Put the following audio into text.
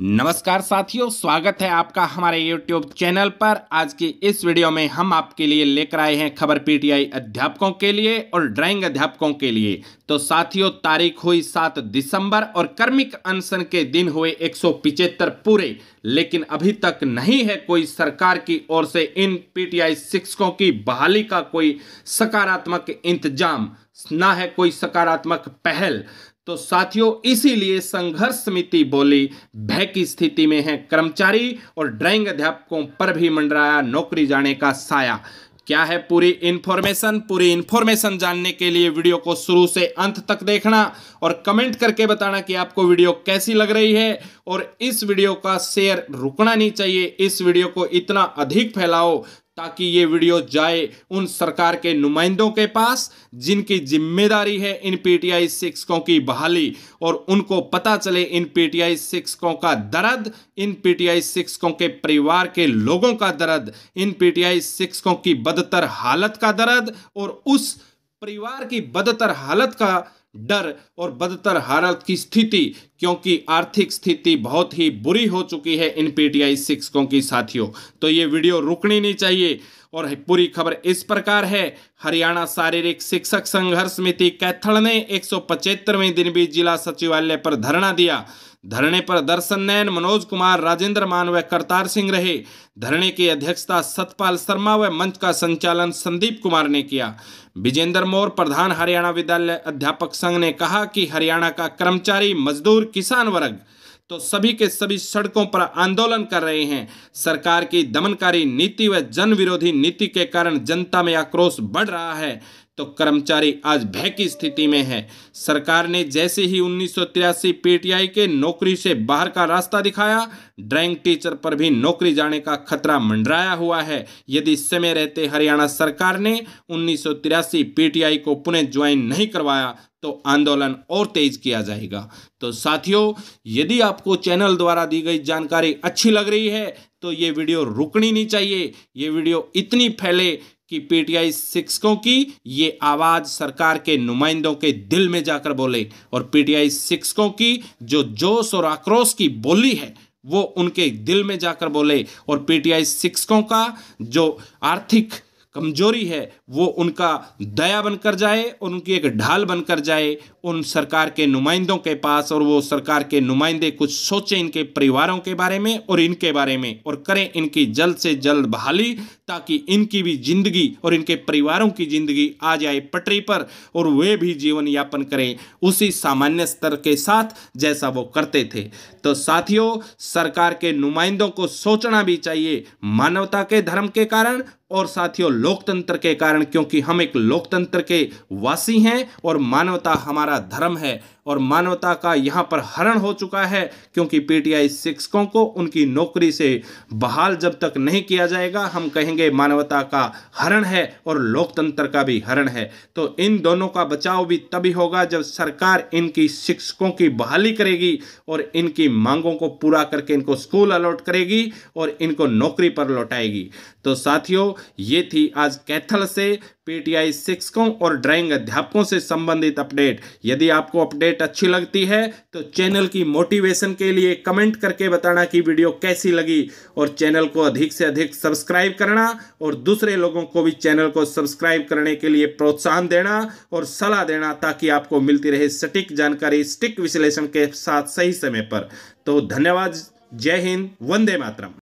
नमस्कार साथियों स्वागत है आपका हमारे YouTube चैनल पर आज की इस वीडियो में हम आपके लिए लेकर आए हैं खबर पीटीआई अध्यापकों के लिए और ड्राइंग अध्यापकों के लिए तो साथियों तारीख हुई सात दिसंबर और कर्मिक अनशन के दिन हुए एक पूरे लेकिन अभी तक नहीं है कोई सरकार की ओर से इन पीटीआई शिक्षकों की बहाली का कोई सकारात्मक इंतजाम ना है कोई सकारात्मक पहल तो साथियों इसीलिए संघर्ष समिति बोली भय की स्थिति में है कर्मचारी और ड्राइंग अध्यापकों पर भी मंडराया नौकरी जाने का साया क्या है पूरी इन्फॉर्मेशन पूरी इन्फॉर्मेशन जानने के लिए वीडियो को शुरू से अंत तक देखना और कमेंट करके बताना कि आपको वीडियो कैसी लग रही है और इस वीडियो का शेयर रुकना नहीं चाहिए इस वीडियो को इतना अधिक फैलाओ ताकि ये वीडियो जाए उन सरकार के नुमाइंदों के पास जिनकी जिम्मेदारी है इन पीटीआई शिक्षकों की बहाली और उनको पता चले इन पीटीआई शिक्षकों का दर्द इन पीटीआई शिक्षकों के परिवार के लोगों का दर्द इन पीटीआई शिक्षकों की बदतर हालत का दर्द और उस परिवार की बदतर हालत का डर और बदतर हालत की स्थिति क्योंकि आर्थिक स्थिति बहुत ही बुरी हो चुकी है इन पीटीआई शिक्षकों की साथियों तो ये वीडियो रुकनी नहीं चाहिए और पूरी खबर इस प्रकार है हरियाणा शारीरिक शिक्षक संघर्ष समिति कैथल ने एक दिन भी जिला सचिवालय पर धरना दिया धरने पर दर्शन नयन मनोज कुमार राजेंद्र मान व करतार सिंह रहे धरने की अध्यक्षता सतपाल शर्मा व मंच का संचालन संदीप कुमार ने किया विजेंद्र मोर प्रधान हरियाणा विद्यालय अध्यापक संघ ने कहा कि हरियाणा का कर्मचारी मजदूर किसान वर्ग तो सभी के सभी सड़कों पर आंदोलन कर रहे हैं सरकार की दमनकारी नीति व जन विरोधी नीति के कारण जनता में आक्रोश बढ़ रहा है तो कर्मचारी आज भय की स्थिति में है सरकार ने जैसे ही उन्नीस पीटीआई के नौकरी से बाहर का रास्ता दिखाया ड्राइंग टीचर पर भी नौकरी जाने का खतरा मंडराया हुआ है यदि समय रहते हरियाणा सरकार ने उन्नीस पीटीआई को पुनः ज्वाइन नहीं करवाया तो आंदोलन और तेज किया जाएगा तो साथियों यदि आपको चैनल द्वारा दी गई जानकारी अच्छी लग रही है तो ये वीडियो रुकनी नहीं चाहिए ये वीडियो इतनी फैले कि पीटीआई शिक्षकों की ये आवाज़ सरकार के नुमाइंदों के दिल में जाकर बोले और पीटीआई शिक्षकों की जो जोश और आक्रोश की बोली है वो उनके दिल में जाकर बोले और पीटीआई शिक्षकों का जो आर्थिक कमजोरी है वो उनका दया बनकर जाए और उनकी एक ढाल बनकर जाए उन सरकार के नुमाइंदों के पास और वो सरकार के नुमाइंदे कुछ सोचें इनके परिवारों के बारे में और इनके बारे में और करें इनकी जल्द से जल्द बहाली ताकि इनकी भी जिंदगी और इनके परिवारों की जिंदगी आ जाए पटरी पर और वे भी जीवन यापन करें उसी सामान्य स्तर के साथ जैसा वो करते थे तो साथियों सरकार के नुमाइंदों को सोचना भी चाहिए मानवता के धर्म के कारण और साथियों लोकतंत्र के कारण क्योंकि हम एक लोकतंत्र के वासी हैं और मानवता हमारा धर्म है और मानवता का यहाँ पर हरण हो चुका है क्योंकि पीटीआई शिक्षकों को उनकी नौकरी से बहाल जब तक नहीं किया जाएगा हम कहेंगे मानवता का हरण है और लोकतंत्र का भी हरण है तो इन दोनों का बचाव भी तभी होगा जब सरकार इनकी शिक्षकों की बहाली करेगी और इनकी मांगों को पूरा करके इनको स्कूल अलॉट करेगी और इनको नौकरी पर लौटाएगी तो साथियों ये थी आज कैथल से पीटीआई शिक्षकों और ड्राइंग अध्यापकों से संबंधित अपडेट यदि आपको अपडेट अच्छी लगती है तो चैनल की मोटिवेशन के लिए कमेंट करके बताना कि वीडियो कैसी लगी और चैनल को अधिक से अधिक सब्सक्राइब करना और दूसरे लोगों को भी चैनल को सब्सक्राइब करने के लिए प्रोत्साहन देना और सलाह देना ताकि आपको मिलती रहे सटीक जानकारी स्टिक विश्लेषण के साथ सही समय पर तो धन्यवाद जय हिंद वंदे मातरम